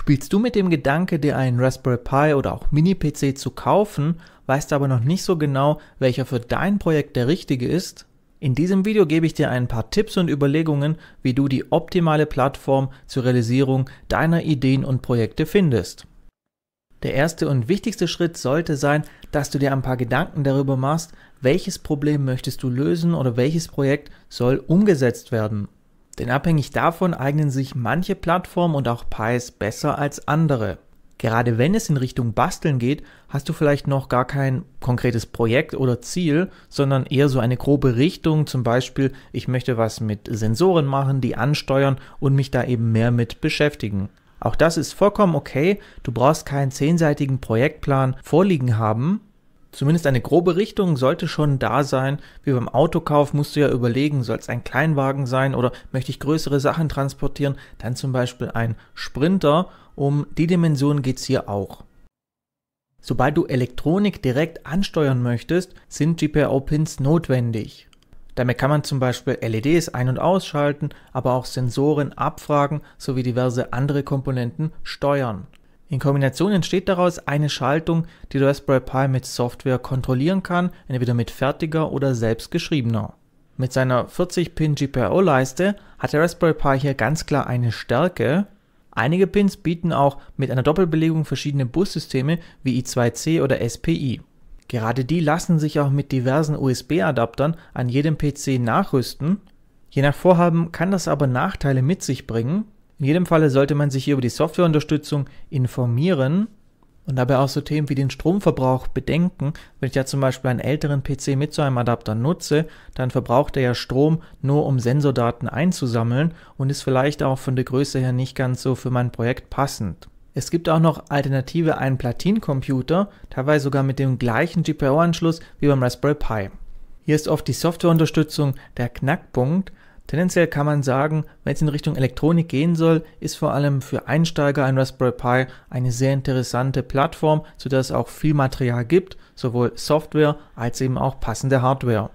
Spielst du mit dem Gedanke, dir einen Raspberry Pi oder auch Mini-PC zu kaufen, weißt aber noch nicht so genau, welcher für dein Projekt der richtige ist? In diesem Video gebe ich dir ein paar Tipps und Überlegungen, wie du die optimale Plattform zur Realisierung deiner Ideen und Projekte findest. Der erste und wichtigste Schritt sollte sein, dass du dir ein paar Gedanken darüber machst, welches Problem möchtest du lösen oder welches Projekt soll umgesetzt werden denn abhängig davon eignen sich manche Plattformen und auch Pies besser als andere. Gerade wenn es in Richtung Basteln geht, hast du vielleicht noch gar kein konkretes Projekt oder Ziel, sondern eher so eine grobe Richtung, zum Beispiel, ich möchte was mit Sensoren machen, die ansteuern und mich da eben mehr mit beschäftigen. Auch das ist vollkommen okay, du brauchst keinen zehnseitigen Projektplan vorliegen haben, Zumindest eine grobe Richtung sollte schon da sein. Wie beim Autokauf musst du ja überlegen, soll es ein Kleinwagen sein oder möchte ich größere Sachen transportieren, dann zum Beispiel ein Sprinter. Um die Dimension geht es hier auch. Sobald du Elektronik direkt ansteuern möchtest, sind GPIO-Pins notwendig. Damit kann man zum Beispiel LEDs ein- und ausschalten, aber auch Sensoren abfragen sowie diverse andere Komponenten steuern. In Kombination entsteht daraus eine Schaltung, die der Raspberry Pi mit Software kontrollieren kann, entweder mit fertiger oder selbst geschriebener. Mit seiner 40-Pin GPIO-Leiste hat der Raspberry Pi hier ganz klar eine Stärke. Einige Pins bieten auch mit einer Doppelbelegung verschiedene Bussysteme wie i2C oder SPI. Gerade die lassen sich auch mit diversen USB-Adaptern an jedem PC nachrüsten. Je nach Vorhaben kann das aber Nachteile mit sich bringen, in jedem Falle sollte man sich hier über die Softwareunterstützung informieren und dabei auch so Themen wie den Stromverbrauch bedenken. Wenn ich ja zum Beispiel einen älteren PC mit so einem Adapter nutze, dann verbraucht er ja Strom nur, um Sensordaten einzusammeln und ist vielleicht auch von der Größe her nicht ganz so für mein Projekt passend. Es gibt auch noch alternative einen Platin-Computer, teilweise sogar mit dem gleichen GPIO-Anschluss wie beim Raspberry Pi. Hier ist oft die Softwareunterstützung der Knackpunkt, Tendenziell kann man sagen, wenn es in Richtung Elektronik gehen soll, ist vor allem für Einsteiger ein Raspberry Pi eine sehr interessante Plattform, zu der es auch viel Material gibt, sowohl Software als eben auch passende Hardware.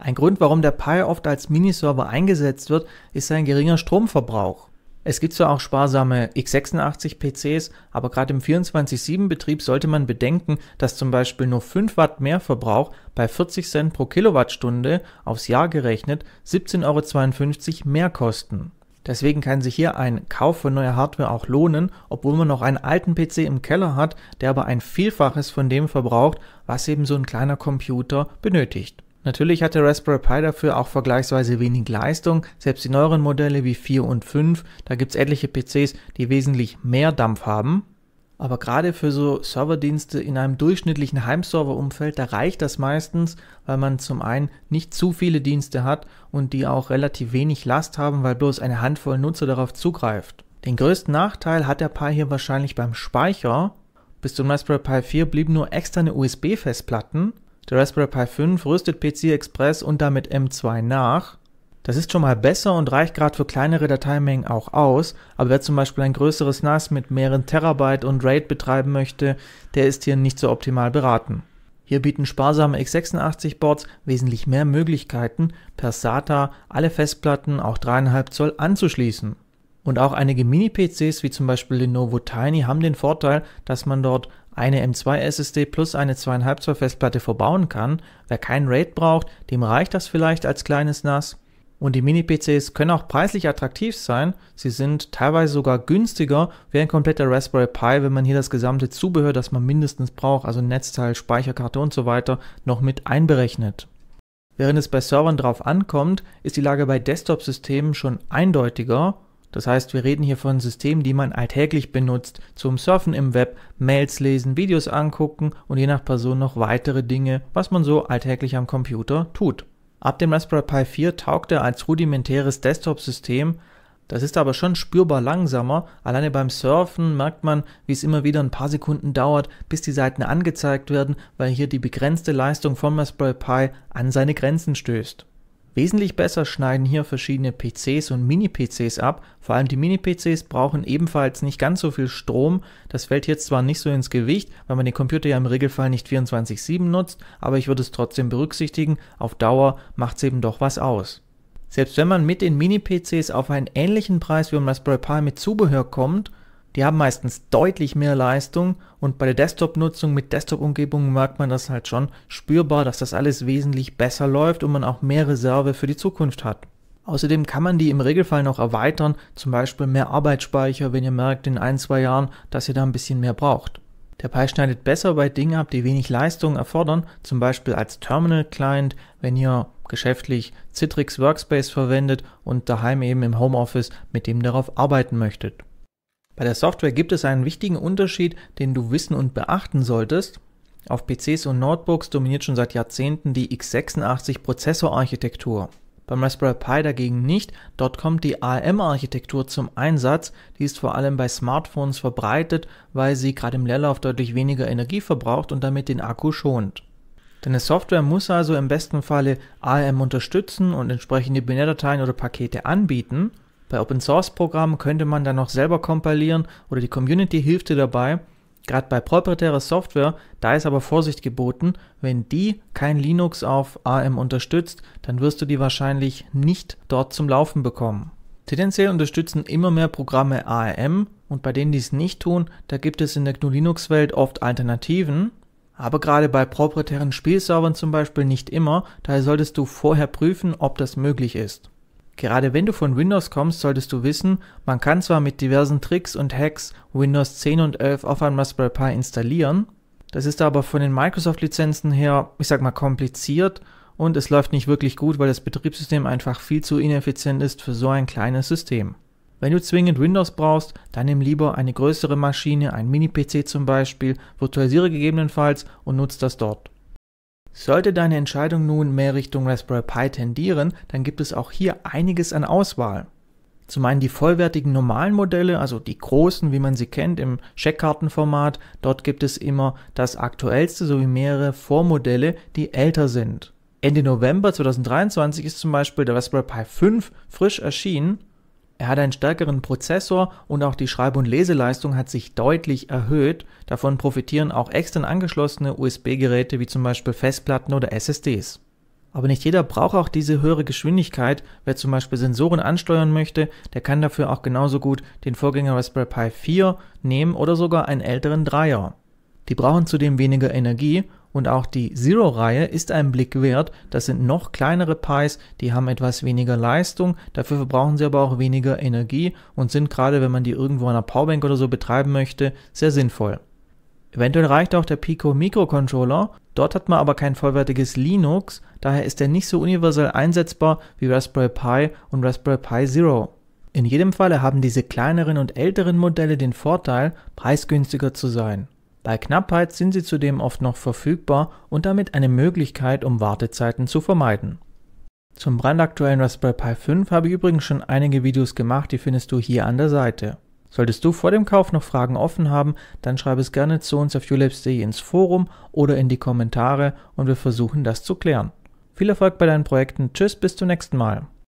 Ein Grund, warum der Pi oft als Miniserver eingesetzt wird, ist sein geringer Stromverbrauch. Es gibt zwar auch sparsame x86-PCs, aber gerade im 24-7-Betrieb sollte man bedenken, dass zum Beispiel nur 5 Watt mehr Verbrauch bei 40 Cent pro Kilowattstunde aufs Jahr gerechnet 17,52 Euro mehr kosten. Deswegen kann sich hier ein Kauf von neuer Hardware auch lohnen, obwohl man noch einen alten PC im Keller hat, der aber ein Vielfaches von dem verbraucht, was eben so ein kleiner Computer benötigt. Natürlich hatte Raspberry Pi dafür auch vergleichsweise wenig Leistung, selbst die neueren Modelle wie 4 und 5, da gibt es etliche PCs, die wesentlich mehr Dampf haben. Aber gerade für so Serverdienste in einem durchschnittlichen Heimserverumfeld, da reicht das meistens, weil man zum einen nicht zu viele Dienste hat und die auch relativ wenig Last haben, weil bloß eine Handvoll Nutzer darauf zugreift. Den größten Nachteil hat der Pi hier wahrscheinlich beim Speicher. Bis zum Raspberry Pi 4 blieben nur externe USB-Festplatten der Raspberry Pi 5 rüstet PC Express und damit M2 nach. Das ist schon mal besser und reicht gerade für kleinere Dateimengen auch aus, aber wer zum Beispiel ein größeres NAS mit mehreren Terabyte und RAID betreiben möchte, der ist hier nicht so optimal beraten. Hier bieten sparsame x86-Boards wesentlich mehr Möglichkeiten, per SATA alle Festplatten auch 3,5 Zoll anzuschließen. Und auch einige Mini-PCs wie zum Beispiel Lenovo Tiny haben den Vorteil, dass man dort eine M2 SSD plus eine 2,5 Zoll Festplatte verbauen kann. Wer keinen RAID braucht, dem reicht das vielleicht als kleines NAS. Und die Mini-PCs können auch preislich attraktiv sein. Sie sind teilweise sogar günstiger wie ein kompletter Raspberry Pi, wenn man hier das gesamte Zubehör, das man mindestens braucht, also Netzteil, Speicherkarte und so weiter, noch mit einberechnet. Während es bei Servern drauf ankommt, ist die Lage bei Desktop-Systemen schon eindeutiger das heißt, wir reden hier von Systemen, die man alltäglich benutzt, zum Surfen im Web, Mails lesen, Videos angucken und je nach Person noch weitere Dinge, was man so alltäglich am Computer tut. Ab dem Raspberry Pi 4 taugt er als rudimentäres Desktop-System, das ist aber schon spürbar langsamer. Alleine beim Surfen merkt man, wie es immer wieder ein paar Sekunden dauert, bis die Seiten angezeigt werden, weil hier die begrenzte Leistung vom Raspberry Pi an seine Grenzen stößt. Wesentlich besser schneiden hier verschiedene PCs und Mini-PCs ab. Vor allem die Mini-PCs brauchen ebenfalls nicht ganz so viel Strom. Das fällt jetzt zwar nicht so ins Gewicht, weil man den Computer ja im Regelfall nicht 24-7 nutzt, aber ich würde es trotzdem berücksichtigen. Auf Dauer macht es eben doch was aus. Selbst wenn man mit den Mini-PCs auf einen ähnlichen Preis wie ein Raspberry Pi mit Zubehör kommt, die haben meistens deutlich mehr Leistung und bei der Desktop-Nutzung mit Desktop-Umgebungen merkt man das halt schon spürbar, dass das alles wesentlich besser läuft und man auch mehr Reserve für die Zukunft hat. Außerdem kann man die im Regelfall noch erweitern, zum Beispiel mehr Arbeitsspeicher, wenn ihr merkt in ein, zwei Jahren, dass ihr da ein bisschen mehr braucht. Der Pi schneidet besser bei Dingen ab, die wenig Leistung erfordern, zum Beispiel als Terminal-Client, wenn ihr geschäftlich Citrix Workspace verwendet und daheim eben im Homeoffice mit dem darauf arbeiten möchtet. Bei der Software gibt es einen wichtigen Unterschied, den du wissen und beachten solltest. Auf PCs und Notebooks dominiert schon seit Jahrzehnten die x86 Prozessorarchitektur. Beim Raspberry Pi dagegen nicht, dort kommt die ARM-Architektur zum Einsatz, die ist vor allem bei Smartphones verbreitet, weil sie gerade im Leerlauf deutlich weniger Energie verbraucht und damit den Akku schont. Deine Software muss also im besten Falle ARM unterstützen und entsprechende Binärdateien oder Pakete anbieten, bei Open Source Programmen könnte man dann noch selber kompilieren oder die Community hilft dir dabei. Gerade bei proprietärer Software, da ist aber Vorsicht geboten. Wenn die kein Linux auf AM unterstützt, dann wirst du die wahrscheinlich nicht dort zum Laufen bekommen. Tendenziell unterstützen immer mehr Programme ARM und bei denen, die es nicht tun, da gibt es in der GNU Linux Welt oft Alternativen. Aber gerade bei proprietären Spielservern zum Beispiel nicht immer, daher solltest du vorher prüfen, ob das möglich ist. Gerade wenn du von Windows kommst, solltest du wissen, man kann zwar mit diversen Tricks und Hacks Windows 10 und 11 auf einem Raspberry Pi installieren, das ist aber von den Microsoft-Lizenzen her, ich sag mal, kompliziert und es läuft nicht wirklich gut, weil das Betriebssystem einfach viel zu ineffizient ist für so ein kleines System. Wenn du zwingend Windows brauchst, dann nimm lieber eine größere Maschine, ein Mini-PC zum Beispiel, virtualisiere gegebenenfalls und nutze das dort. Sollte deine Entscheidung nun mehr Richtung Raspberry Pi tendieren, dann gibt es auch hier einiges an Auswahl. Zum einen die vollwertigen normalen Modelle, also die großen, wie man sie kennt, im Scheckkartenformat. Dort gibt es immer das aktuellste sowie mehrere Vormodelle, die älter sind. Ende November 2023 ist zum Beispiel der Raspberry Pi 5 frisch erschienen er hat einen stärkeren Prozessor und auch die Schreib- und Leseleistung hat sich deutlich erhöht. Davon profitieren auch extern angeschlossene USB-Geräte wie zum Beispiel Festplatten oder SSDs. Aber nicht jeder braucht auch diese höhere Geschwindigkeit. Wer zum Beispiel Sensoren ansteuern möchte, der kann dafür auch genauso gut den Vorgänger Raspberry Pi 4 nehmen oder sogar einen älteren Dreier. Die brauchen zudem weniger Energie und auch die Zero-Reihe ist ein Blick wert. Das sind noch kleinere Pis, die haben etwas weniger Leistung, dafür verbrauchen sie aber auch weniger Energie und sind gerade, wenn man die irgendwo an einer Powerbank oder so betreiben möchte, sehr sinnvoll. Eventuell reicht auch der Pico Microcontroller, dort hat man aber kein vollwertiges Linux, daher ist er nicht so universell einsetzbar wie Raspberry Pi und Raspberry Pi Zero. In jedem Falle haben diese kleineren und älteren Modelle den Vorteil, preisgünstiger zu sein. Bei Knappheit sind sie zudem oft noch verfügbar und damit eine Möglichkeit, um Wartezeiten zu vermeiden. Zum brandaktuellen Raspberry Pi 5 habe ich übrigens schon einige Videos gemacht, die findest du hier an der Seite. Solltest du vor dem Kauf noch Fragen offen haben, dann schreib es gerne zu uns auf ulabs.de ins Forum oder in die Kommentare und wir versuchen das zu klären. Viel Erfolg bei deinen Projekten, tschüss, bis zum nächsten Mal.